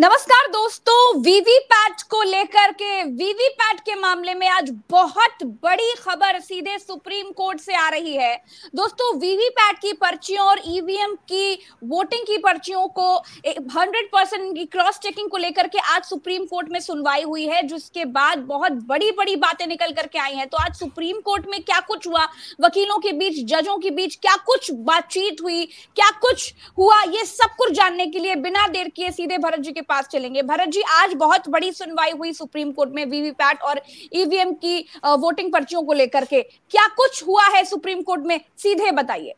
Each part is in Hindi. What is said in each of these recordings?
नमस्कार दोस्तों वीवीपैट को लेकर के वीवीपैट के मामले में आज बहुत बड़ी खबर सीधे सुप्रीम कोर्ट से आ रही है दोस्तों वीवीपैट की पर्चियों और ईवीएम की वोटिंग की पर्चियों को 100 परसेंट की क्रॉस चेकिंग को लेकर के आज सुप्रीम कोर्ट में सुनवाई हुई है जिसके बाद बहुत बड़ी बड़ी बातें निकल करके आई है तो आज सुप्रीम कोर्ट में क्या कुछ हुआ वकीलों के बीच जजों के बीच क्या कुछ बातचीत हुई क्या कुछ हुआ ये सब कुछ जानने के लिए बिना देर किए सीधे भरत जी के पास चलेंगे भरत जी आज बहुत बड़ी सुनवाई हुई सुप्रीम कोर्ट में वीवीपैट और ईवीएम की वोटिंग पर्चियों को लेकर के क्या कुछ हुआ है सुप्रीम कोर्ट में सीधे बताइए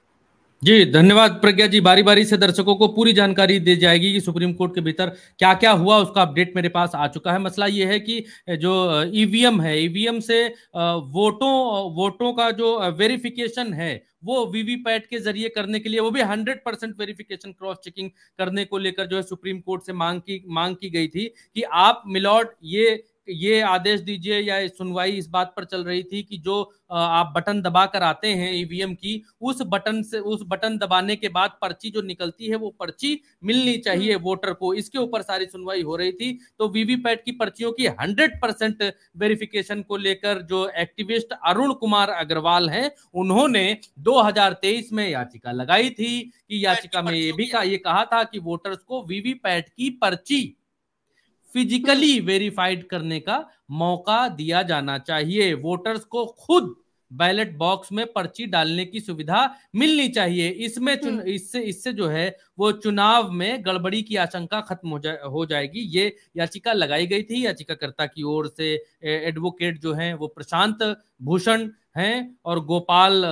जी धन्यवाद प्रज्ञा जी बारी बारी से दर्शकों को पूरी जानकारी दी जाएगी कि सुप्रीम कोर्ट के भीतर क्या क्या हुआ उसका अपडेट मेरे पास आ चुका है मसला ये है कि जो ईवीएम e है ईवीएम e से वोटों वोटों का जो वेरिफिकेशन है वो वीवीपैट के जरिए करने के लिए वो भी 100 परसेंट वेरिफिकेशन क्रॉस चेकिंग करने को लेकर जो है सुप्रीम कोर्ट से मांग की मांग की गई थी कि आप मिलॉर्ड ये ये आदेश दीजिए या सुनवाई इस बात पर चल रही थी कि जो आप बटन दबा कर आते हैं ईवीएम की उस बटन से उस बटन दबाने के बाद पर्ची जो निकलती है वो पर्ची मिलनी हम्म। चाहिए वोटर को इसके ऊपर सारी सुनवाई हो रही थी तो वीवीपैट की पर्चियों की हंड्रेड परसेंट वेरिफिकेशन को लेकर जो एक्टिविस्ट अरुण कुमार अग्रवाल है उन्होंने 2023 में याचिका लगाई थी कि याचिका में ये भी ये कहा था कि वोटर्स को वीवीपैट की पर्ची फिजिकली वेरीफाइड करने का मौका दिया जाना चाहिए वोटर्स को खुद बैलेट बॉक्स में पर्ची डालने की सुविधा मिलनी चाहिए इसमें हम्म। इससे इससे जो है वो चुनाव में गड़बड़ी की आशंका खत्म हो, जा, हो जाएगी ये याचिका लगाई गई थी याचिकाकर्ता की ओर से एडवोकेट जो है वो प्रशांत भूषण हैं और गोपाल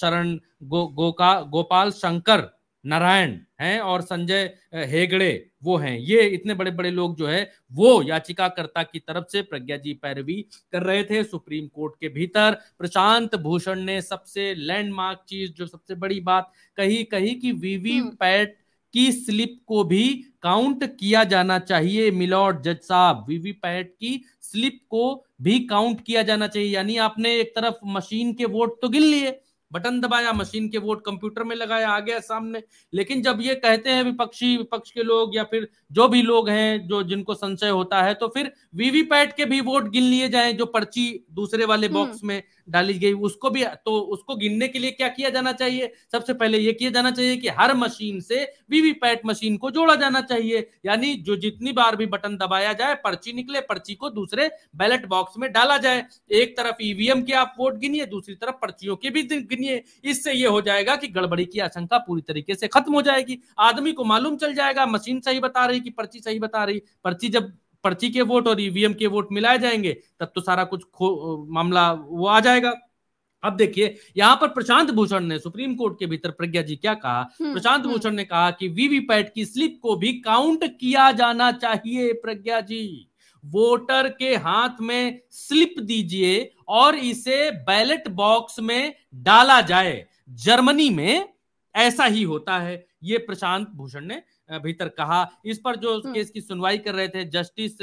शरण गो, गोका गोपाल शंकर नारायण हैं और संजय हेगड़े वो हैं ये इतने बड़े बड़े लोग जो है वो याचिकाकर्ता की तरफ से प्रज्ञा जी पैरवी कर रहे थे सुप्रीम कोर्ट के भीतर प्रशांत भूषण ने सबसे लैंडमार्क चीज जो सबसे बड़ी बात कही कही कि वीवी हम्म। पैट की स्लिप को भी काउंट किया जाना चाहिए मिलॉर्ड जज साहब वीवीपैट की स्लिप को भी काउंट किया जाना चाहिए यानी आपने एक तरफ मशीन के वोट तो गिन लिए बटन दबाया मशीन के वोट कंप्यूटर में लगाया आ गया सामने लेकिन जब ये कहते हैं विपक्षी विपक्ष के लोग या फिर जो भी लोग हैं जो जिनको संशय होता है तो फिर वीवीपैट के भी वोट गिन लिए जाए जो पर्ची दूसरे वाले हम्म। बॉक्स में डाली गई उसको भी तो उसको गिनने के लिए क्या किया जाना चाहिए सबसे पहले ये किया जाना चाहिए कि हर मशीन से वीवीपैट मशीन को जोड़ा जाना चाहिए यानी जो जितनी बार भी बटन दबाया जाए पर्ची निकले पर्ची को दूसरे बैलेट बॉक्स में डाला जाए एक तरफ ईवीएम के आप वोट गिनिए दूसरी तरफ पर्चियों के भी गिन नहीं है इससे ये हो जाएगा कि गड़बड़ी की आशंका पूरी तरीके से खत्म हो जाएगी आदमी को मालूम चल जाएगा मशीन सही बता रही कि पर्ची सही बता रही पर्ची जब पर्ची के वोट और ईवीएम के वोट मिलाए जाएंगे तब तो सारा कुछ मामला वो आ जाएगा अब देखिए यहाँ पर प्रशांत भूषण ने सुप्रीम कोर्ट के भीतर प्रज्ञा जी क्या कहा हम्म, प्रशांत हम्म। भूषण ने कहा कि वीवीपैट की स्लिप को भी काउंट किया जाना चाहिए प्रज्ञा जी वोटर के हाथ में स्लिप दीजिए और इसे बैलेट बॉक्स में डाला जाए जर्मनी में ऐसा ही होता है ये प्रशांत भूषण ने भीतर कहा इस पर जो हम्म। केस की सुनवाई कर रहे थे जस्टिस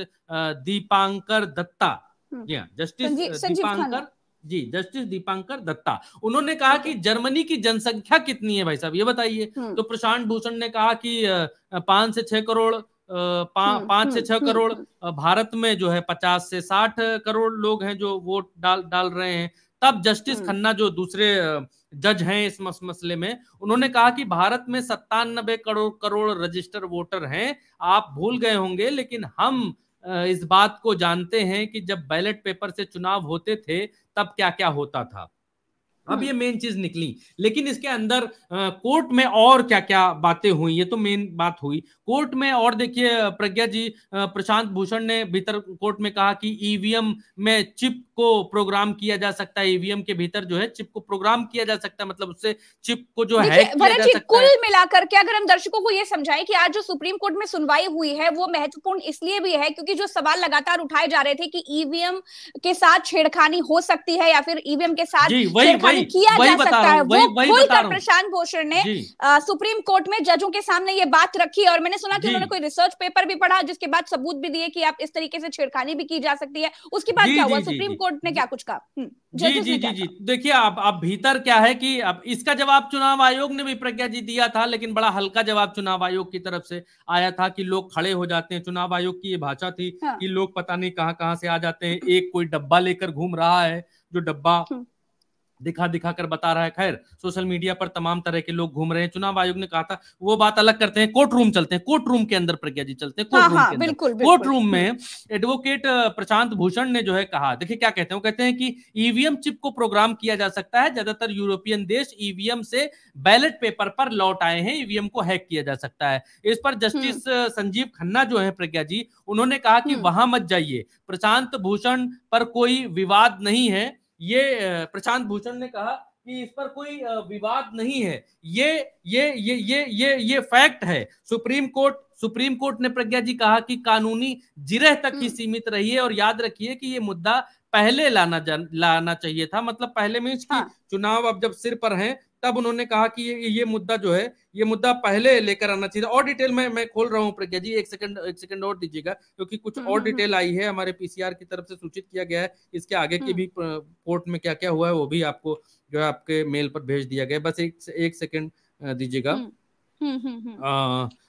दीपांकर दत्ता हम्म। जी हाँ, जस्टिस दीपांकर जी जस्टिस दीपांकर दत्ता उन्होंने कहा हम्म। कि जर्मनी की जनसंख्या कितनी है भाई साहब ये बताइए तो प्रशांत भूषण ने कहा कि पांच से छह करोड़ पांच हाँ, से हाँ, छह हाँ, करोड़ भारत में जो है पचास से साठ करोड़ लोग हैं जो वोट डाल डाल रहे हैं तब जस्टिस खन्ना जो दूसरे जज हैं इस मसले में उन्होंने कहा कि भारत में सत्तानबे करोड़ करोड़ रजिस्टर वोटर हैं आप भूल गए होंगे लेकिन हम इस बात को जानते हैं कि जब बैलेट पेपर से चुनाव होते थे तब क्या क्या होता था अब ये मेन हम्म। चीज निकली लेकिन इसके अंदर कोर्ट में और क्या क्या बातें हुई ये तो मेन बात हुई कोर्ट में और देखिए प्रज्ञा जी प्रशांत भूषण ने भीतर कोर्ट में कहा कि ईवीएम e में चिप को प्रोग्राम किया जा सकता है ईवीएम e के भीतर जो है चिप को प्रोग्राम किया जा सकता है मतलब उससे चिप को जो है कुल मिलाकर के अगर हम दर्शकों को ये समझाएं कि आज जो सुप्रीम कोर्ट में सुनवाई हुई है वो महत्वपूर्ण इसलिए भी है क्योंकि जो सवाल लगातार उठाए जा रहे थे कि ईवीएम e के साथ छेड़खानी हो सकती है या फिर ईवीएम के साथ नहीं किया जा सकता है वो खुलकर प्रशांत भूषण ने सुप्रीम कोर्ट में जजों के सामने ये बात रखी और मैंने सुना कि उन्होंने कोई रिसर्च पेपर भी पढ़ा जिसके बाद सबूत भी दिए कि आप इस तरीके से छेड़खानी भी की जा सकती है उसके बाद क्या हुआ सुप्रीम कोर्ट ने क्या कुछ कहा हम्म, जी जी जी जी देखिए आप अब भीतर क्या है कि अब इसका जवाब चुनाव आयोग ने भी प्रज्ञा जी दिया था लेकिन बड़ा हल्का जवाब चुनाव आयोग की तरफ से आया था कि लोग खड़े हो जाते हैं चुनाव आयोग की ये भाषा थी हाँ। कि लोग पता नहीं कहाँ कहाँ से आ जाते हैं एक कोई डब्बा लेकर घूम रहा है जो डब्बा हम्म। दिखा दिखा कर बता रहा है खैर सोशल मीडिया पर तमाम तरह के लोग घूम रहे हैं चुनाव आयोग ने कहा था वो बात अलग करते हैं कोर्ट रूम चलते हैं कोर्ट रूम के अंदर प्रज्ञा जी चलते हैं हाँ, कोर्ट हाँ, रूम हाँ, के बिल्कुल, बिल्कुल, कोर्ट रूम में एडवोकेट प्रशांत भूषण ने जो है कहा देखिए क्या कहते हैं वो कहते हैं कि ईवीएम चिप को प्रोग्राम किया जा सकता है ज्यादातर यूरोपियन देश ईवीएम से बैलेट पेपर पर लौट आए हैं ईवीएम को हैक किया जा सकता है इस पर जस्टिस हम्म। संजीव खन्ना जो है प्रज्ञा जी उन्होंने कहा कि हम्म। वहां मत जाइए प्रशांत भूषण पर कोई विवाद नहीं है ये प्रशांत भूषण ने कहा कि इस पर कोई विवाद नहीं है ये ये ये ये ये ये फैक्ट है सुप्रीम कोर्ट सुप्रीम कोर्ट ने प्रज्ञा जी कहा कि कानूनी जिरह तक ही हम्म। सीमित रही है और याद रखिए कि ये मुद्दा पहले लाना जान लाना चाहिए था मतलब पहले मीन्स की हाँ। चुनाव अब जब सिर पर हैं तब उन्होंने कहा कि ये ये मुद्दा जो है ये मुद्दा पहले लेकर आना चाहिए और डिटेल में मैं खोल रहा हूँ प्रज्ञा जी एक सेकंड एक सेकंड और दीजिएगा क्योंकि कुछ हम्म, और डिटेल हम्म, हम्म। आई है हमारे पीसीआर की तरफ से सूचित किया गया है इसके आगे की भी कोर्ट में क्या क्या हुआ है वो भी आपको जो है आपके मेल पर भेज दिया गया बस एक एक सेकेंड दीजिएगा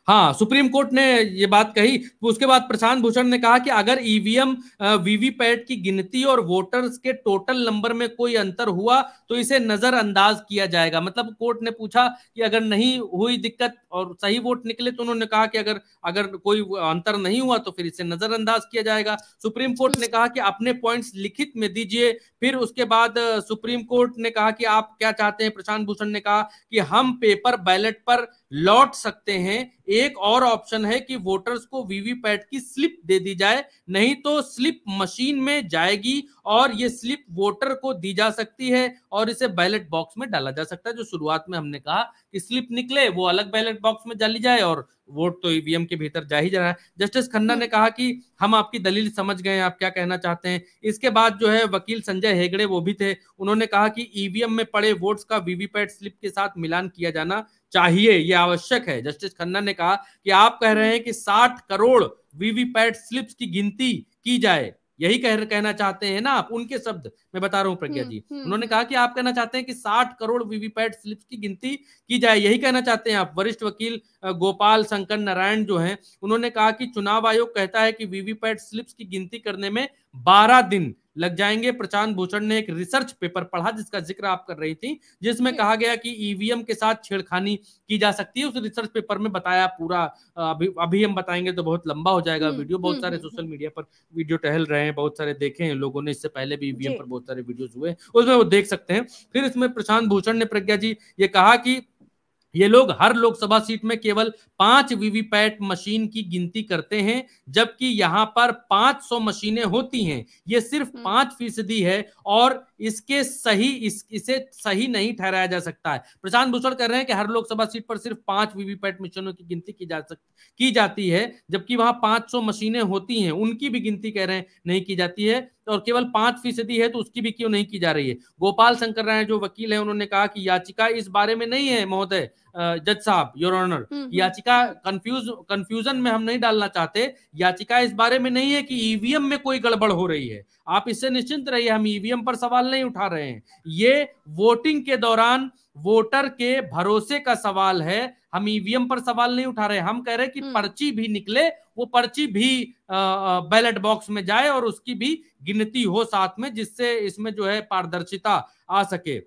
हाँ सुप्रीम कोर्ट ने ये बात कही तो उसके बाद प्रशांत भूषण ने कहा कि अगर ईवीएम e वीवीपैट की गिनती और वोटर्स के टोटल नंबर में कोई अंतर हुआ तो इसे नजरअंदाज किया जाएगा मतलब कोर्ट ने पूछा कि अगर नहीं हुई दिक्कत और सही वोट निकले तो उन्होंने कहा कि अगर अगर कोई अंतर नहीं हुआ तो फिर इसे नजरअंदाज किया जाएगा सुप्रीम कोर्ट ने कहा कि अपने पॉइंट्स लिखित में दीजिए फिर उसके बाद सुप्रीम कोर्ट ने कहा कि आप क्या चाहते हैं प्रशांत भूषण ने कहा कि हम पेपर बैलेट पर लौट सकते हैं एक और ऑप्शन है कि वोटर्स को वीवीपैट की स्लिप दे दी जाए नहीं तो स्लिप मशीन में जाएगी और ये स्लिप वोटर को दी जा सकती है और इसे बैलेट बॉक्स में डाला जा सकता है जो शुरुआत में हमने कहा कि स्लिप निकले वो अलग बैलेट बॉक्स में डाली जाए और वोट तो ईवीएम e के भीतर जा ही जा रहा है जस्टिस खन्ना ने कहा कि हम आपकी दलील समझ गए आप क्या कहना चाहते हैं इसके बाद जो है वकील संजय हेगड़े वो भी थे उन्होंने कहा कि ईवीएम e में पड़े वोट्स का वीवीपैट स्लिप के साथ मिलान किया जाना चाहिए ये आवश्यक है जस्टिस खन्ना ने कहा कि आप कह रहे हैं कि साठ करोड़ वीवीपैट स्लिप्स की गिनती की जाए यही कह कहना चाहते हैं ना आप उनके शब्द मैं बता रहा हूँ प्रज्ञा हम्म, जी हम्म, उन्होंने हम्म। कहा कि आप कहना चाहते हैं कि साठ करोड़ वीवीपैट स्लिप्स की गिनती की जाए यही कहना चाहते हैं आप वरिष्ठ वकील गोपाल शंकर नारायण जो है उन्होंने कहा कि चुनाव आयोग कहता है कि वीवीपैट स्लिप्स की गिनती करने में बारह दिन लग जाएंगे प्रशांत भूषण ने एक रिसर्च पेपर पढ़ा जिसका जिक्र आप कर रही थी जिसमें कहा गया कि ईवीएम e के साथ छेड़खानी की जा सकती है उस रिसर्च पेपर में बताया पूरा अभी अभी हम बताएंगे तो बहुत लंबा हो जाएगा हम्म, वीडियो बहुत हम्म, सारे सोशल हम्म, मीडिया पर वीडियो टहल रहे हैं बहुत सारे देखे हैं लोगों ने इससे पहले भी ईवीएम e पर बहुत सारे वीडियोज हुए उसमें वो देख सकते हैं फिर इसमें प्रशांत भूषण ने प्रज्ञा जी ये कहा कि ये लोग हर लोकसभा सीट में केवल पांच वीवीपैट मशीन की गिनती करते हैं जबकि यहां पर 500 मशीनें होती हैं ये सिर्फ हम्म। पांच फीसदी है और इसके सही इस, इसे सही नहीं ठहराया जा सकता है प्रशांत भूषण कह रहे हैं कि हर लोकसभा सीट पर सिर्फ पांच वीवीपैट मशीनों की गिनती की जा सक की जाती है जबकि वहां 500 मशीनें होती हैं उनकी भी गिनती कह रहे हैं नहीं की जाती है और केवल पांच फीसदी है तो उसकी भी क्यों नहीं की जा रही है गोपाल शंकर राय जो वकील है उन्होंने कहा कि याचिका इस बारे में नहीं है महोदय जज साहब योर ऑनर हम्म, हम्म। याचिका कंफ्यूज कंफ्यूजन में हम नहीं डालना चाहते याचिका इस बारे में नहीं है कि ईवीएम में कोई गड़बड़ हो रही है आप इससे निश्चिंत रहिए हम ईवीएम पर सवाल नहीं उठा रहे हैं ये वोटिंग के दौरान वोटर के भरोसे का सवाल है हम ईवीएम पर सवाल नहीं उठा रहे हम कह रहे हैं कि हम्म। पर्ची भी निकले वो पर्ची भी बैलेट बॉक्स में जाए और उसकी भी गिनती हो साथ में जिससे इसमें जो है पारदर्शिता आ सके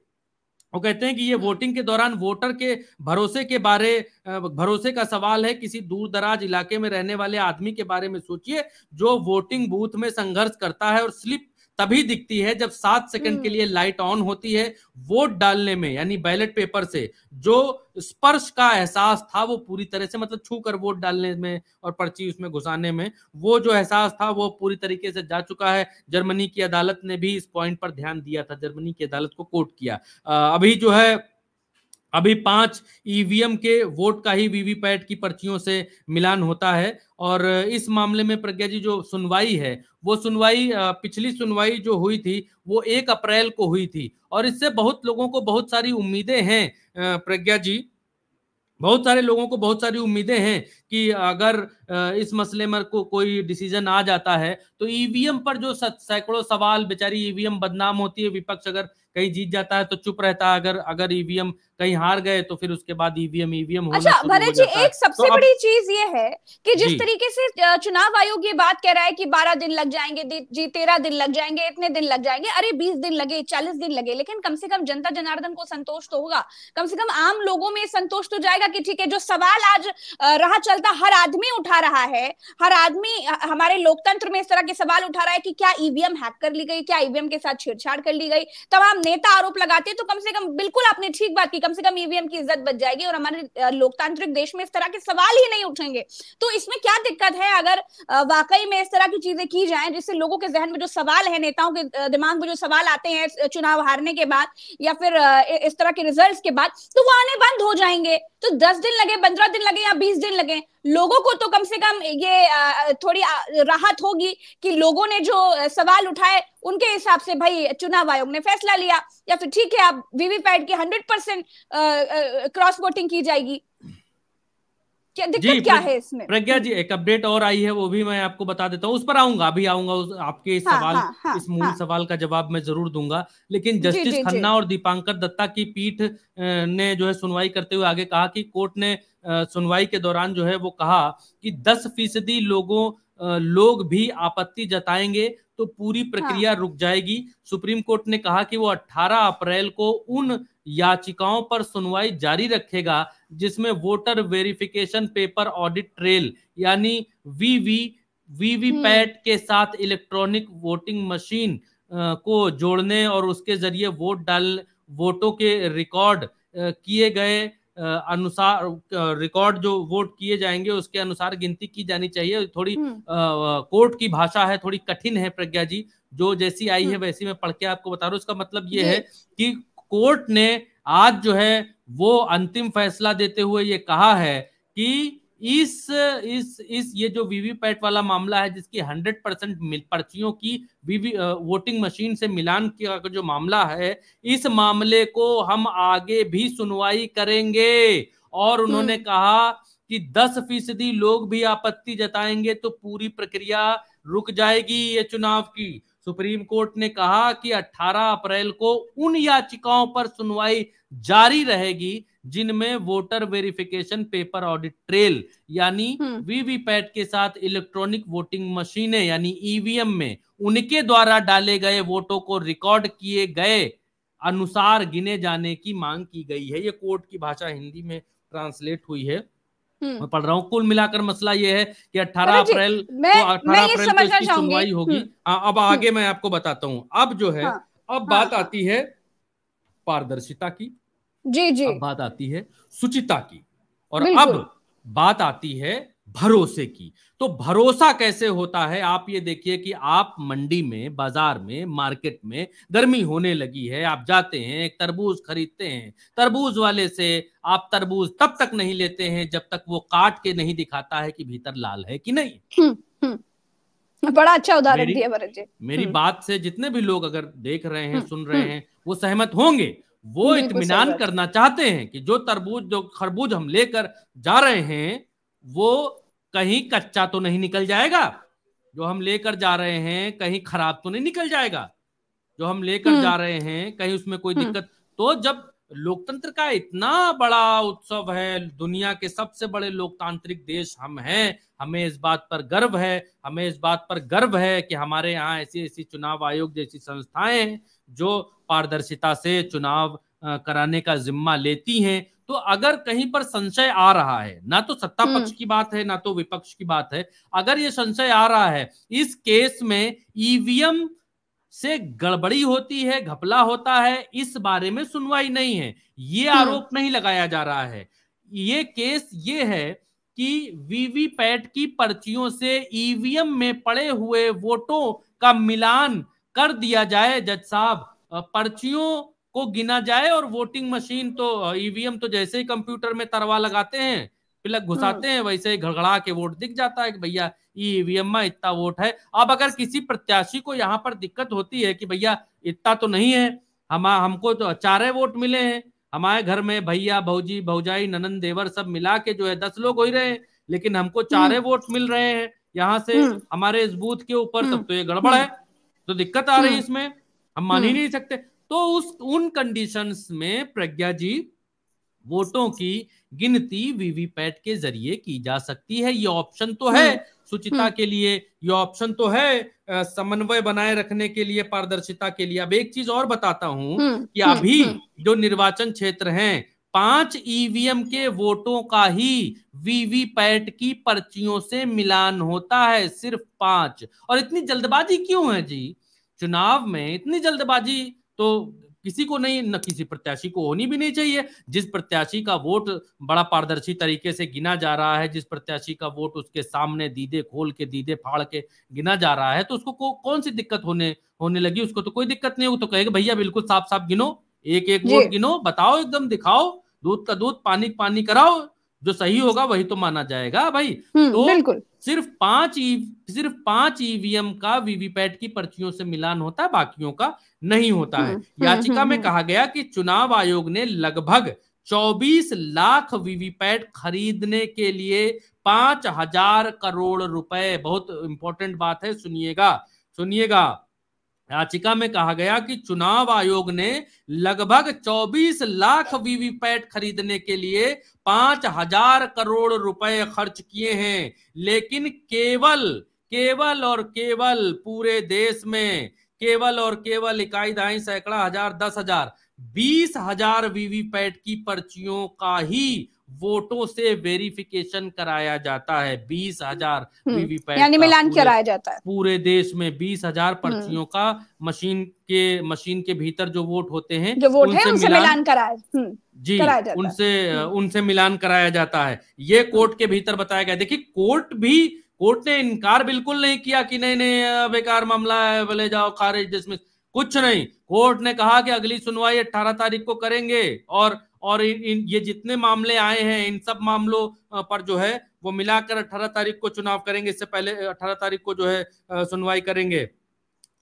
वो कहते हैं कि ये हम्म। वोटिंग के दौरान वोटर के भरोसे के बारे भरोसे का सवाल है किसी दूर दराज इलाके में रहने वाले आदमी के बारे में सोचिए जो वोटिंग बूथ में संघर्ष करता है और स्लिप तभी दिखती है जब सात सेकंड के हम्म। लिए लाइट ऑन होती है वोट डालने में यानी बैलेट पेपर से जो स्पर्श का एहसास था वो पूरी तरह से मतलब छू कर वोट डालने में और पर्ची उसमें घुसाने में वो जो एहसास था वो पूरी तरीके से जा चुका है जर्मनी की अदालत ने भी इस पॉइंट पर ध्यान दिया था जर्मनी की अदालत को कोर्ट किया अभी जो है अभी पांच ईवीएम e के वोट का ही वीवीपैट की पर्चियों से मिलान होता है और इस मामले में प्रज्ञा जी जो सुनवाई है वो सुनवाई पिछली सुनवाई जो हुई थी वो एक अप्रैल को हुई थी और इससे बहुत लोगों को बहुत सारी उम्मीदें हैं प्रज्ञा जी बहुत सारे लोगों को बहुत सारी उम्मीदें हैं कि अगर इस मसले में को कोई डिसीजन आ जाता है तो ईवीएम e पर जो सैकड़ों सवाल बेचारी ईवीएम e बदनाम होती है विपक्ष अगर कहीं जीत जाता है तो चुप रहता है अगर अगर ईवीएम कहीं हार गए तो फिर उसके बाद ईवीएम ईवीएम अच्छा भरत जी एक सबसे तो बड़ी चीज ये है कि जिस तरीके से चुनाव आयोग ये बात कह रहा है कि बारह दिन लग जाएंगे जी तेरह दिन लग जाएंगे इतने दिन लग जाएंगे अरे बीस दिन लगे चालीस दिन लगे लेकिन कम से कम जनता जनार्दन को संतोष तो होगा कम से कम आम लोगों में संतोष तो जाएगा कि ठीक है जो सवाल आज रहा चलता हर आदमी उठा रहा है हर आदमी हमारे लोकतंत्र में इस तरह के सवाल उठा रहा है कि क्या ईवीएम हैक कर ली गई क्या ईवीएम के साथ छेड़छाड़ कर ली गई तमाम नेता आरोप लगाते तो कम से कम बिल्कुल आपने ठीक बात की कम से कम ईवीएम e की इज्जत बच जाएगी और हमारे लोकतांत्रिक देश में इस तरह के सवाल ही नहीं उठेंगे तो इसमें क्या दिक्कत है अगर वाकई में इस तरह की चीजें की जाए जिससे लोगों के जहन में जो सवाल है नेताओं के दिमाग में जो सवाल आते हैं चुनाव हारने के बाद या फिर इस तरह के रिजल्ट के बाद तो वो आने बंद हो जाएंगे तो दस दिन लगे पंद्रह दिन लगे या बीस दिन लगे लोगों को तो कम से कम ये थोड़ी राहत होगी कि लोगों ने जो सवाल उठाए उनके हिसाब से भाई चुनाव आयोग ने फैसला लिया या फिर तो ठीक है आप वीवीपैट की हंड्रेड परसेंट क्रॉस वोटिंग की जाएगी क्या दिक्कत क्या है इसमें प्रज्ञा जी एक अपडेट और आई है वो भी मैं आपको बता देता हूँ उस पर आऊंगा अभी आऊंगा आपके इस हाँ, हाँ सवाल हाँ, हाँ, इस मूल हाँ, सवाल का जवाब मैं जरूर दूंगा लेकिन जस्टिस खन्ना और दीपांकर दत्ता की पीठ ने जो है सुनवाई करते हुए आगे कहा कि कोर्ट ने सुनवाई के दौरान जो है वो कहा कि दस फीसदी लोगों लोग भी आपत्ति जताएंगे तो पूरी प्रक्रिया हाँ। रुक जाएगी सुप्रीम कोर्ट ने कहा कि वो 18 अप्रैल को उन याचिकाओं पर सुनवाई जारी रखेगा जिसमें voter verification paper audit trail यानी वीवी वीवीपैट हम्म। के साथ इलेक्ट्रॉनिक वोटिंग मशीन को जोड़ने और उसके जरिए वोट डाल वोटों के रिकॉर्ड किए गए अनुसार रिकॉर्ड जो वोट किए जाएंगे उसके अनुसार गिनती की जानी चाहिए थोड़ी हम्म। कोर्ट की भाषा है थोड़ी कठिन है प्रज्ञा जी जो जैसी आई है हम्म। वैसी मैं पढ़ के आपको बता रहा हूँ इसका मतलब ये है कि कोर्ट ने आज जो है वो अंतिम फैसला देते हुए ये कहा है कि इस इस इस ये जो वीवीपैट वाला मामला है जिसकी 100 परसेंट पर्चियों की वीवी वोटिंग मशीन से मिलान का जो मामला है इस मामले को हम आगे भी सुनवाई करेंगे और उन्होंने हम्म। कहा कि 10 फीसदी लोग भी आपत्ति जताएंगे तो पूरी प्रक्रिया रुक जाएगी ये चुनाव की सुप्रीम कोर्ट ने कहा कि 18 अप्रैल को उन याचिकाओं पर सुनवाई जारी रहेगी जिनमें voter verification paper audit trail यानी हम्म। वीवीपैट के साथ इलेक्ट्रॉनिक वोटिंग मशीनें यानी ईवीएम e में उनके द्वारा डाले गए वोटों को रिकॉर्ड किए गए अनुसार गिने जाने की मांग की गई है ये कोर्ट की भाषा हिंदी में ट्रांसलेट हुई है हम्म। मैं पढ़ रहा हूँ कुल मिलाकर मसला ये है कि 18 अप्रैल को 18 अप्रैल को इसकी सुनवाई होगी हम्म। हाँ, अब आगे मैं आपको बताता हूँ अब जो है हाँ, अब हाँ, बात हाँ, आती है पारदर्शिता की जी जी अब बात आती है सुचिता की और अब बात आती है भरोसे की तो भरोसा कैसे होता है आप ये देखिए कि आप मंडी में बाजार में मार्केट में गर्मी होने लगी है आप जाते हैं एक तरबूज खरीदते हैं तरबूज वाले से आप तरबूज तब तक नहीं लेते हैं जब तक वो काट के नहीं दिखाता है कि भीतर लाल है कि नहीं हुँ, हम्म, हुँ. हम्म। बड़ा अच्छा उदाहरण दिया मेरी हम्म। बात से जितने भी लोग अगर देख रहे हैं सुन रहे हैं वो सहमत होंगे वो इतमान करना चाहते हैं कि जो तरबूज जो खरबूज हम लेकर जा रहे हैं वो कहीं कच्चा तो नहीं निकल जाएगा जो हम लेकर जा रहे हैं कहीं खराब तो नहीं निकल जाएगा जो हम लेकर जा हम्म। रहे हैं कहीं उसमें कोई हम्म। दिक्कत तो जब लोकतंत्र का इतना बड़ा उत्सव है दुनिया के सबसे बड़े लोकतांत्रिक देश हम हैं हमें इस बात पर गर्व है हमें इस बात पर गर्व है कि हमारे यहाँ ऐसी ऐसी चुनाव आयोग जैसी संस्थाएं हैं जो पारदर्शिता से चुनाव कराने का जिम्मा लेती हैं तो अगर कहीं पर संशय आ रहा है ना तो सत्ता पक्ष हम्म। की बात है ना तो विपक्ष की बात है अगर ये संशय आ रहा है इस केस में ईवीएम से गड़बड़ी होती है घपला होता है इस बारे में सुनवाई नहीं है ये हम्म। आरोप नहीं लगाया जा रहा है ये केस ये है कि वीवीपैट की पर्चियों से ईवीएम में पड़े हुए वोटों का मिलान कर दिया जाए जज साहब पर्चियों को गिना जाए और वोटिंग मशीन तो ईवीएम तो जैसे ही कंप्यूटर में तरवा लगाते हैं प्लग घुसाते हाँ। हैं वैसे ही घड़घड़ा के वोट दिख जाता है कि भैया ईवीएम में इतना वोट है अब अगर किसी प्रत्याशी को यहाँ पर दिक्कत होती है कि भैया इतना तो नहीं है हम हमको तो चारे वोट मिले हैं हमारे घर में भैया भौजी भौजाई ननन देवर सब मिला के जो है दस लोग हो ही रहे हैं लेकिन हमको चारे हम्म। वोट मिल रहे हैं यहाँ से हम्म। हमारे इस बूथ के ऊपर तब हम्म। तो ये गड़बड़ है तो दिक्कत आ रही है हम्म। इसमें हम मान ही हम्म। नहीं सकते तो उस उन कंडीशंस में प्रज्ञा जी वोटों की गिनती वीवीपैट के जरिए की जा सकती है ये ऑप्शन तो है हम्म। सुचिता के लिए ये ऑप्शन तो है समन्वय बनाए रखने के लिए पारदर्शिता के लिए अब एक चीज और बताता हूं कि अभी जो निर्वाचन क्षेत्र हैं पांच ईवीएम के वोटों का ही वीवीपैट की पर्चियों से मिलान होता है सिर्फ पांच और इतनी जल्दबाजी क्यों है जी चुनाव में इतनी जल्दबाजी तो किसी को नहीं न किसी प्रत्याशी को होनी भी नहीं चाहिए जिस प्रत्याशी का वोट बड़ा पारदर्शी तरीके से गिना जा रहा है जिस प्रत्याशी का वोट उसके सामने दीदे खोल के दीदे फाड़ के गिना जा रहा है तो उसको को, कौन सी दिक्कत होने होने लगी उसको तो कोई दिक्कत नहीं होगी तो कहेगा भैया बिल्कुल साफ साफ गिनो एक एक वोट गिनो बताओ एकदम दिखाओ दूध का दूध पानी पानी कराओ जो सही होगा वही तो माना जाएगा भाई हम्म, तो सिर्फ पांच e सिर्फ पांच ईवीएम e का वीवीपैट की पर्चियों से मिलान होता है बाकियों का नहीं होता है हम्म, हम्म, याचिका में कहा गया कि चुनाव आयोग ने लगभग 24 लाख वीवीपैट खरीदने के लिए पांच हजार करोड़ रुपए बहुत इंपॉर्टेंट बात है सुनिएगा सुनिएगा याचिका में कहा गया कि चुनाव आयोग ने लगभग 24 लाख वीवीपैट खरीदने के लिए पांच हजार करोड़ रुपए खर्च किए हैं लेकिन केवल केवल और केवल पूरे देश में केवल और केवल इकाई दहाई सैकड़ा हजार दस हजार बीस हजार वीवीपैट की पर्चियों का ही वोटों से वेरिफिकेशन कराया जाता है बीस हजार हम्म। यानी मिलान कराया जाता है पूरे देश में बीस हजार हम्म। पर्चियों का मशीन के मशीन के भीतर जो वोट होते हैं जो वोट उनसे है उनसे मिलान, मिलान कराया हम्म। जी कराया उनसे उनसे मिलान कराया जाता है ये कोर्ट के भीतर बताया गया देखिए कोर्ट भी कोर्ट ने इनकार बिल्कुल नहीं किया कि नहीं नहीं बेकार मामला है बोले जाओ खारिज जिसमें कुछ नहीं कोर्ट ने कहा कि अगली सुनवाई 18 तारीख को करेंगे और और इन, इन ये जितने मामले आए हैं इन सब मामलों पर जो है वो मिलाकर 18 तारीख को चुनाव करेंगे इससे पहले 18 तारीख को जो है सुनवाई करेंगे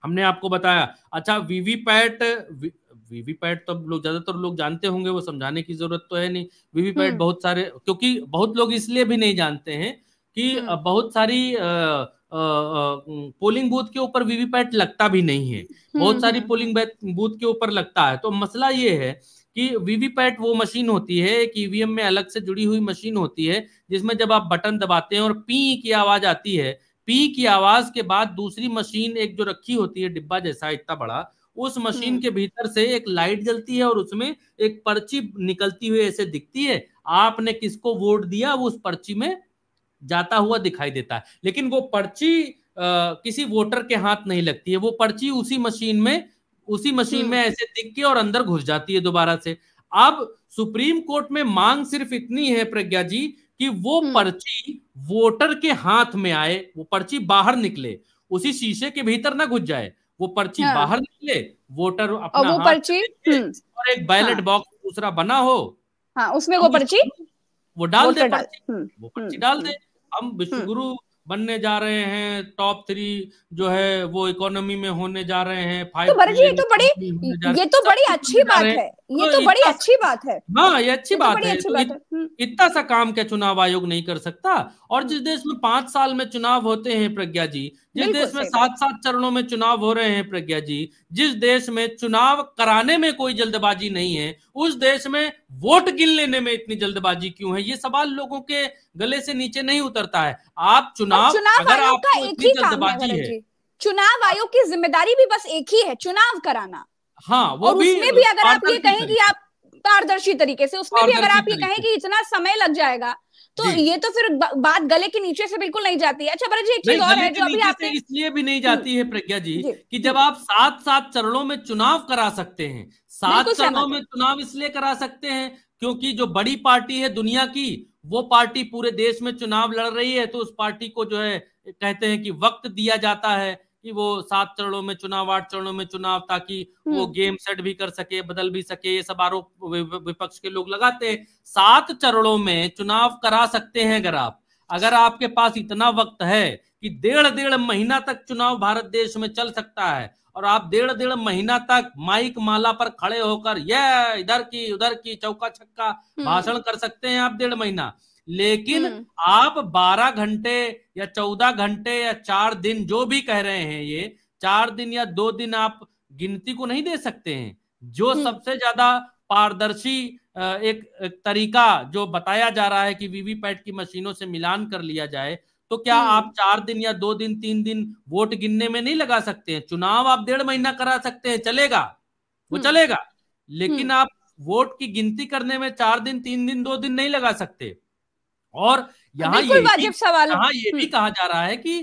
हमने आपको बताया अच्छा वीवीपैट वीवीपैट तो लोग ज्यादातर लोग जानते होंगे वो समझाने की जरूरत तो है नहीं वीवीपैट हम्म। बहुत सारे क्योंकि बहुत लोग इसलिए भी नहीं जानते हैं कि हम्म। बहुत सारी पोलिंग बूथ के ऊपर वीवीपैट लगता भी नहीं है हम्म, बहुत सारी पोलिंग बूथ के ऊपर लगता है तो मसला ये है कि वीवीपैट वो मशीन होती है एक ईवीएम में अलग से जुड़ी हुई मशीन होती है जिसमें जब आप बटन दबाते हैं और पी की आवाज आती है पी की आवाज के बाद दूसरी मशीन एक जो रखी होती है डिब्बा जैसा इतना बड़ा उस मशीन हम्म। के भीतर से एक लाइट जलती है और उसमें एक पर्ची निकलती हुई ऐसे दिखती है आपने किसको वोट दिया वो उस पर्ची में जाता हुआ दिखाई देता है लेकिन वो पर्ची आ, किसी वोटर के हाथ नहीं लगती है वो पर्ची उसी मशीन में उसी मशीन में हम्म। ऐसे दिख के और अंदर घुस जाती है दोबारा से अब सुप्रीम कोर्ट में मांग सिर्फ इतनी है प्रज्ञा जी कि वो हम्म। पर्ची वोटर के हाथ में आए वो पर्ची बाहर निकले उसी शीशे के भीतर ना घुस जाए वो पर्ची हाँ। बाहर निकले वोटर अपना और वो हाथ पर्ची हम्म। और एक बैलेट हाँ। बॉक्स दूसरा बना हो हाँ, उसमें तो वो पर्ची वो डाल दे पर्ची वो पर्ची डाल दे हम विश्वगुरु बनने जा रहे हैं टॉप थ्री जो है वो इकोनॉमी में होने जा रहे हैं फाइव तो भरत तो तो ये तो बड़ी ये तो बड़ी अच्छी बात है ये तो बड़ी अच्छी बात है हाँ ये अच्छी तो बात है हम्म। इतना सा काम क्या चुनाव आयोग नहीं कर सकता और जिस देश में पांच साल में चुनाव होते हैं प्रज्ञा जी जिस देश में सात सात चरणों में चुनाव हो रहे हैं प्रज्ञा जी जिस देश में चुनाव कराने में कोई जल्दबाजी नहीं है उस देश में वोट गिन लेने में इतनी जल्दबाजी क्यों है ये सवाल लोगों के गले से नीचे नहीं उतरता है आप चुनाव चुनाव अगर आपको इतनी जल्दबाजी है चुनाव आयोग की जिम्मेदारी भी बस एक ही है चुनाव कराना हाँ वो भी, उसमें भी अगर आप ये कहें कि आप पारदर्शी तरीके से उसमें भी अगर आप ये कहें कि इतना समय लग जाएगा तो ये तो फिर बा, बात गले के नीचे से बिल्कुल नहीं जाती है अच्छा जी एक चीज और है जो अभी आपने इसलिए भी नहीं जाती हम्म। है प्रज्ञा जी कि जब आप सात सात चरणों में चुनाव करा सकते हैं सात चरणों में चुनाव इसलिए करा सकते हैं क्योंकि जो बड़ी पार्टी है दुनिया की वो पार्टी पूरे देश में चुनाव लड़ रही है तो उस पार्टी को जो है कहते हैं कि वक्त दिया जाता है कि वो सात चरणों में चुनाव आठ चरणों में चुनाव ताकि वो गेम हम्म। सेट भी कर सके बदल भी सके ये सब आरोप विपक्ष के लोग लगाते हैं सात चरणों में चुनाव करा सकते हैं अगर आप अगर आपके पास इतना वक्त है कि डेढ़ डेढ़ महीना तक चुनाव भारत देश में चल सकता है और आप डेढ़ डेढ़ महीना तक माइक माला पर खड़े होकर यह इधर की उधर की चौका छक्का हम्म। भाषण कर सकते हैं आप डेढ़ महीना लेकिन हम्म। आप 12 घंटे या 14 घंटे या चार दिन जो भी कह रहे हैं ये चार दिन या दो दिन आप गिनती को नहीं दे सकते हैं जो हम्म। सबसे ज्यादा पारदर्शी एक, एक तरीका जो बताया जा रहा है कि वीवीपैट की मशीनों से मिलान कर लिया जाए तो क्या हम्म। आप चार दिन या दो दिन तीन दिन वोट गिनने में नहीं लगा सकते हैं चुनाव आप डेढ़ महीना करा सकते हैं चलेगा वो चलेगा लेकिन आप वोट की गिनती करने में चार दिन तीन दिन दो दिन नहीं लगा सकते और यहाँ ये सवाल यहाँ ये भी हम्म। कहा जा रहा है कि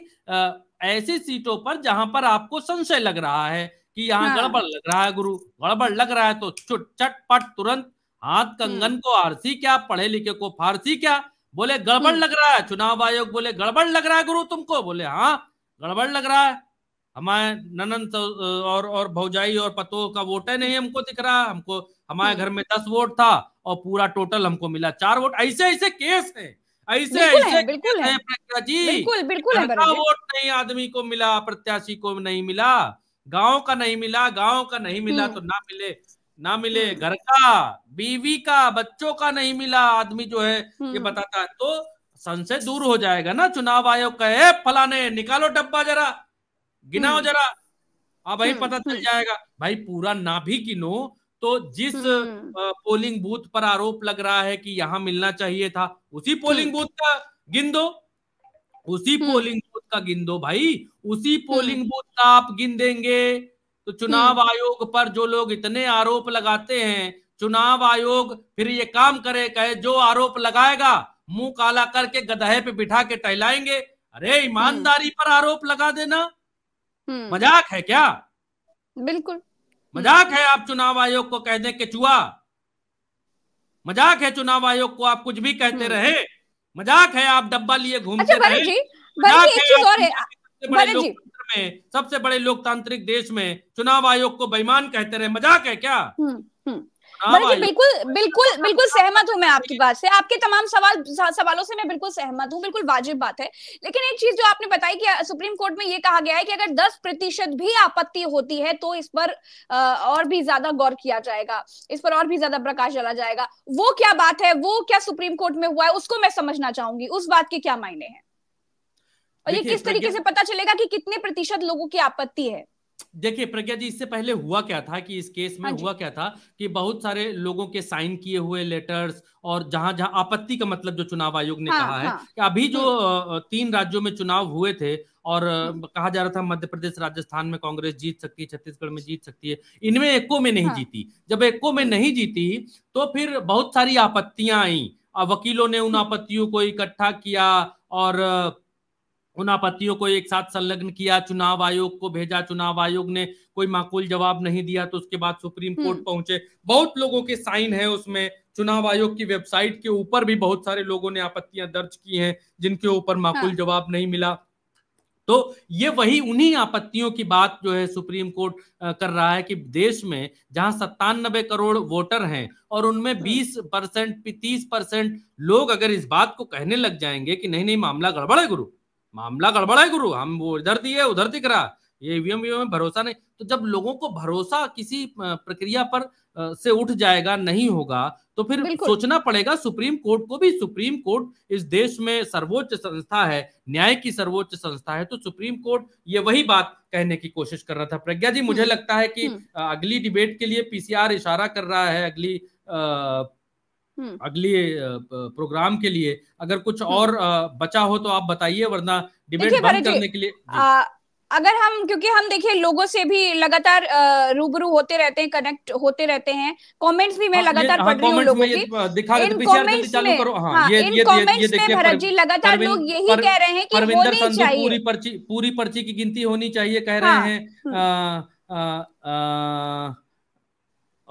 ऐसी सीटों पर जहां पर आपको संशय लग रहा है कि यहाँ हाँ। गड़बड़ लग रहा है गुरु गड़बड़ लग रहा है तो चुट चटपट तुरंत हाथ कंगन हम्म। को आरसी क्या पढ़े लिखे को फारसी क्या बोले गड़बड़ हम्म। लग रहा है चुनाव आयोग बोले गड़बड़ लग रहा है गुरु तुमको बोले हाँ गड़बड़ लग रहा है हमारे ननन तो, और और भौजाई और पतो का वोट है नहीं हमको दिख रहा हमको हमारे हाँ। घर में दस वोट था और पूरा टोटल हमको मिला चार वोट ऐसे ऐसे केस है ऐसे ऐसे बिल्कुल है, जी बिल्कुल बिल्कुल वोट नहीं आदमी को मिला प्रत्याशी को नहीं मिला गांव का नहीं मिला गांव का नहीं मिला हम्म। तो ना मिले ना मिले हम्म। घर का बीवी का बच्चों का नहीं मिला आदमी जो है ये हम्म। बताता है तो संशय दूर हो जाएगा ना चुनाव आयोग का है फलाने निकालो डब्बा जरा गिनाओ हम्म। जरा अब हाँ भाई हम्म। पता चल जाएगा भाई पूरा ना भी गिनो तो जिस पोलिंग हम्म। बूथ पर आरोप लग रहा है कि यहाँ मिलना चाहिए था उसी पोलिंग बूथ का गिन दो उसी पोलिंग बूथ का गिन दो भाई उसी पोलिंग बूथ का आप गिन देंगे तो चुनाव आयोग पर जो लोग इतने आरोप लगाते हैं चुनाव आयोग फिर ये काम करे कहे जो आरोप लगाएगा मुंह काला करके गधे पे बिठा के टहलाएंगे अरे ईमानदारी पर आरोप लगा देना हम्म। मजाक है क्या बिल्कुल मजाक हम्म। है आप चुनाव आयोग को कह दें कि चुआ मजाक है चुनाव आयोग को आप कुछ भी कहते हम्म। रहे मजाक है आप डब्बा लिए घूमते अच्छा, रहे सबसे बड़े सबसे बड़े लोकतांत्रिक देश में चुनाव आयोग को बेईमान कहते रहे मजाक है क्या हाँ बल्कि बिल्कुल बिल्कुल बिल्कुल सहमत हूँ मैं आपकी बात से आपके तमाम सवाल सवालों से मैं बिल्कुल सहमत हूँ बिल्कुल वाजिब बात है लेकिन एक चीज जो आपने बताई कि सुप्रीम कोर्ट में ये कहा गया है कि अगर दस प्रतिशत भी आपत्ति होती है तो इस पर और भी ज्यादा गौर किया जाएगा इस पर और भी ज्यादा प्रकाश डाला जाएगा वो क्या बात है वो क्या सुप्रीम कोर्ट में हुआ है उसको मैं समझना चाहूंगी उस बात के क्या मायने हैं और ये किस तरीके से पता चलेगा कि कितने प्रतिशत लोगों की आपत्ति है देखिए प्रज्ञा जी इससे पहले हुआ क्या था कि इस केस में हाँ हुआ क्या था कि बहुत सारे लोगों के साइन किए हुए लेटर्स और जहां जहां आपत्ति का मतलब जो चुनाव आयोग ने हाँ, कहा है हाँ। कि अभी जो हम्म। तीन राज्यों में चुनाव हुए थे और हम्म। कहा जा रहा था मध्य प्रदेश राजस्थान में कांग्रेस जीत सकती है छत्तीसगढ़ में जीत सकती है इनमें एक्को में नहीं हाँ। जीती जब एक्को में नहीं जीती तो फिर बहुत सारी आपत्तियां आई वकीलों ने उन हम्म। आपत्तियों को इकट्ठा किया और उन आपत्तियों को एक साथ संलग्न किया चुनाव आयोग को भेजा चुनाव आयोग ने कोई माकूल जवाब नहीं दिया तो उसके बाद सुप्रीम हम्म। कोर्ट पहुंचे बहुत लोगों के साइन है उसमें चुनाव आयोग की वेबसाइट के ऊपर भी बहुत सारे लोगों ने आपत्तियां दर्ज की हैं जिनके ऊपर माकूल हाँ। जवाब नहीं मिला तो ये वही उन्हीं आपत्तियों की बात जो है सुप्रीम कोर्ट कर रहा है कि देश में जहां सत्तानबे करोड़ वोटर हैं और उनमें 20 हाँ। परसेंट तीस परसेंट लोग अगर इस बात को कहने लग जाएंगे कि नहीं नहीं मामला गड़बड़ है गुरु मामला गड़बड़ा है गुरु हम वो इधर दिए उधर दिख रहा ये ईवीएम वीएम में भरोसा नहीं तो जब लोगों को भरोसा किसी प्रक्रिया पर से उठ जाएगा नहीं होगा तो फिर सोचना पड़ेगा सुप्रीम कोर्ट को भी सुप्रीम कोर्ट इस देश में सर्वोच्च संस्था है न्याय की सर्वोच्च संस्था है तो सुप्रीम कोर्ट ये वही बात कहने की कोशिश कर रहा था प्रज्ञा जी मुझे हम्म। लगता है कि हम्म। अगली डिबेट के लिए पीसीआर इशारा कर रहा है अगली हम्म। अगली प्रोग्राम के लिए अगर कुछ हम्म। और बचा हो तो आप बताइए वरना डिबेट बंद करने के लिए अगर हम क्योंकि हम देखिए लोगों से भी लगातार रूबरू होते रहते हैं कनेक्ट होते रहते हैं कमेंट्स भी मैं हाँ, लगातार हाँ, पढ़ रही हूँ लोगों की इन कमेंट्स में हाँ, हाँ, ये, इन कमेंट्स में भरत जी लगातार लोग यही कह रहे हैं कि होनी चाहिए पूरी पर्ची पूरी पर्ची की गिनती होनी चाहिए कह रहे हैं हम्म।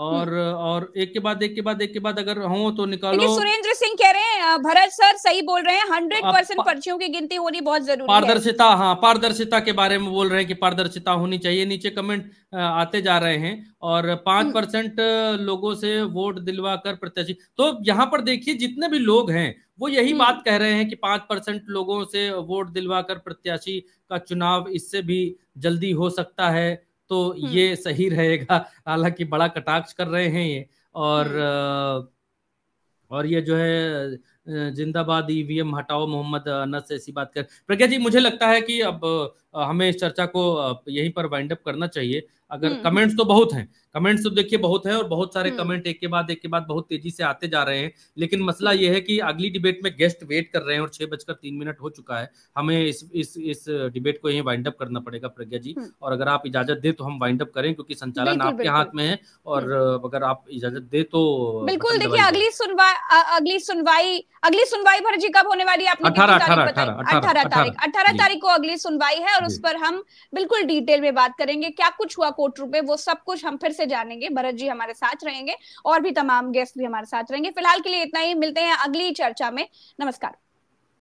और हम्म। और एक के बाद एक के बाद एक के बाद अगर हो तो निकालो सुरेंद्र सिंह कह रहे हैं भरत सर सही बोल रहे हैं हंड्रेड परसेंट पर्चियों की गिनती होनी बहुत जरूरी पारदर्शिता हाँ पारदर्शिता के बारे में बोल रहे हैं कि पारदर्शिता होनी चाहिए नीचे कमेंट आते जा रहे हैं और पांच परसेंट हम्म। लोगों से वोट दिलवा कर प्रत्याशी तो यहाँ पर देखिए जितने भी लोग हैं वो यही हम्म। बात कह रहे हैं कि पांच परसेंट लोगों से वोट दिलवा कर प्रत्याशी का चुनाव इससे भी जल्दी हो सकता है तो ये हम्म। सही रहेगा हालांकि बड़ा कटाक्ष कर रहे हैं ये और हम्म। और ये जो है जिंदाबाद ईवीएम हटाओ मोहम्मद अनस ऐसी बात कर प्रज्ञा जी मुझे लगता है कि अब हमें इस चर्चा को यहीं पर वाइंड अप करना चाहिए अगर कमेंट्स हम्म। तो बहुत हैं कमेंट्स तो देखिए बहुत हैं और बहुत सारे कमेंट हम्म। एक के बाद एक के बाद बहुत तेजी से आते जा रहे हैं लेकिन मसला हम्म। यह है कि अगली डिबेट में गेस्ट वेट कर रहे हैं और छह बजकर तीन मिनट हो चुका है हमें इस इस इस डिबेट को यही वाइंड अप करना पड़ेगा प्रज्ञा जी और अगर आप इजाजत दे तो हम वाइंड अप करें क्योंकि संचालन आपके हाथ में है और अगर आप इजाजत दे तो बिल्कुल मतलब देखिए अगली सुनवाई अगली सुनवाई अगली सुनवाई भर जी कब होने वाली है आपने अठारह अठारह तारीख अठारह तारीख को अगली सुनवाई है और उस पर हम बिल्कुल डिटेल में बात करेंगे क्या कुछ हुआ कोर्ट रूम में वो सब कुछ हम फिर से जानेंगे भरत जी हमारे साथ रहेंगे और भी तमाम गेस्ट भी हमारे साथ रहेंगे फिलहाल के लिए इतना ही मिलते हैं अगली चर्चा में नमस्कार